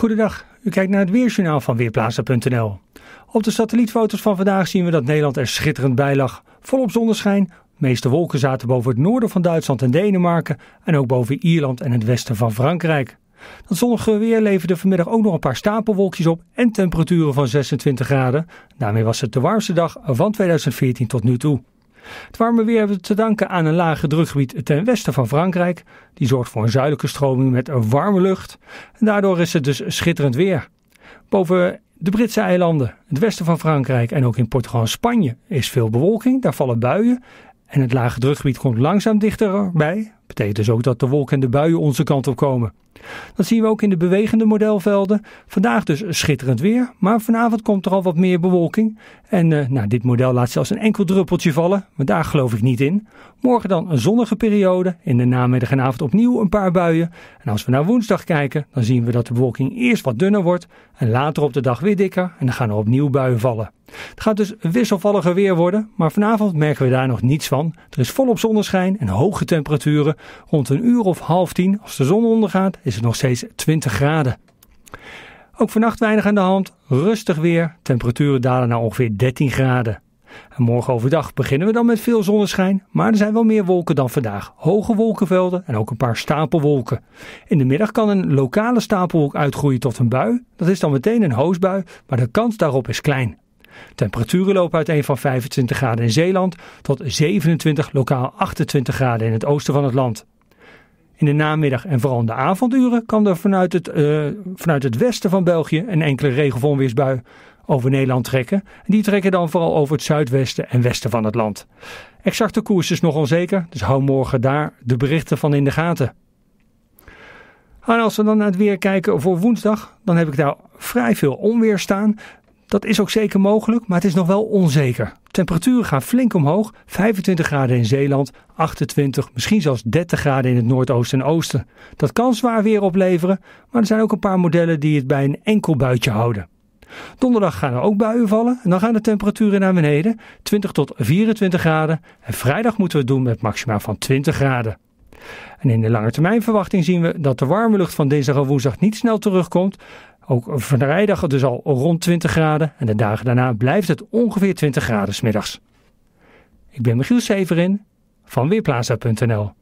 Goedendag, u kijkt naar het Weerjournaal van Weerplaza.nl. Op de satellietfoto's van vandaag zien we dat Nederland er schitterend bij lag. Volop zonneschijn, de meeste wolken zaten boven het noorden van Duitsland en Denemarken en ook boven Ierland en het westen van Frankrijk. Dat zonnige weer leverde vanmiddag ook nog een paar stapelwolkjes op en temperaturen van 26 graden. Daarmee was het de warmste dag van 2014 tot nu toe. Het warme weer hebben we te danken aan een lage drukgebied ten westen van Frankrijk. Die zorgt voor een zuidelijke stroming met een warme lucht. En daardoor is het dus schitterend weer. Boven de Britse eilanden, het westen van Frankrijk en ook in Portugal en Spanje is veel bewolking. Daar vallen buien. En het lage drukgebied komt langzaam dichterbij. Betekent dus ook dat de wolken en de buien onze kant op komen. Dat zien we ook in de bewegende modelvelden. Vandaag dus schitterend weer, maar vanavond komt er al wat meer bewolking. En eh, nou, dit model laat zelfs een enkel druppeltje vallen, maar daar geloof ik niet in. Morgen dan een zonnige periode, in de namiddag en avond opnieuw een paar buien. En als we naar woensdag kijken, dan zien we dat de bewolking eerst wat dunner wordt en later op de dag weer dikker en dan gaan er opnieuw buien vallen. Het gaat dus wisselvalliger weer worden, maar vanavond merken we daar nog niets van. Er is volop zonneschijn en hoge temperaturen. Rond een uur of half tien, als de zon ondergaat, is het nog steeds 20 graden. Ook vannacht weinig aan de hand, rustig weer, temperaturen dalen naar ongeveer 13 graden. En morgen overdag beginnen we dan met veel zonneschijn, maar er zijn wel meer wolken dan vandaag. Hoge wolkenvelden en ook een paar stapelwolken. In de middag kan een lokale stapelwolk uitgroeien tot een bui. Dat is dan meteen een hoosbui, maar de kans daarop is klein. Temperaturen lopen uiteen van 25 graden in Zeeland tot 27, lokaal 28 graden in het oosten van het land. In de namiddag en vooral in de avonduren kan er vanuit het, eh, vanuit het westen van België een enkele regen over Nederland trekken. die trekken dan vooral over het zuidwesten en westen van het land. Exacte koers is nog onzeker, dus hou morgen daar de berichten van in de gaten. En als we dan naar het weer kijken voor woensdag, dan heb ik daar vrij veel onweer staan. Dat is ook zeker mogelijk, maar het is nog wel onzeker. Temperaturen gaan flink omhoog, 25 graden in Zeeland, 28, misschien zelfs 30 graden in het noordoosten en oosten. Dat kan zwaar weer opleveren, maar er zijn ook een paar modellen die het bij een enkel buitje houden. Donderdag gaan er ook buien vallen en dan gaan de temperaturen naar beneden, 20 tot 24 graden. En vrijdag moeten we het doen met maximaal van 20 graden. En in de lange termijn verwachting zien we dat de warme lucht van dinsdag en woensdag niet snel terugkomt. Ook vrijdag dus al rond 20 graden en de dagen daarna blijft het ongeveer 20 graden smiddags. Ik ben Michiel Severin van Weerplaza.nl.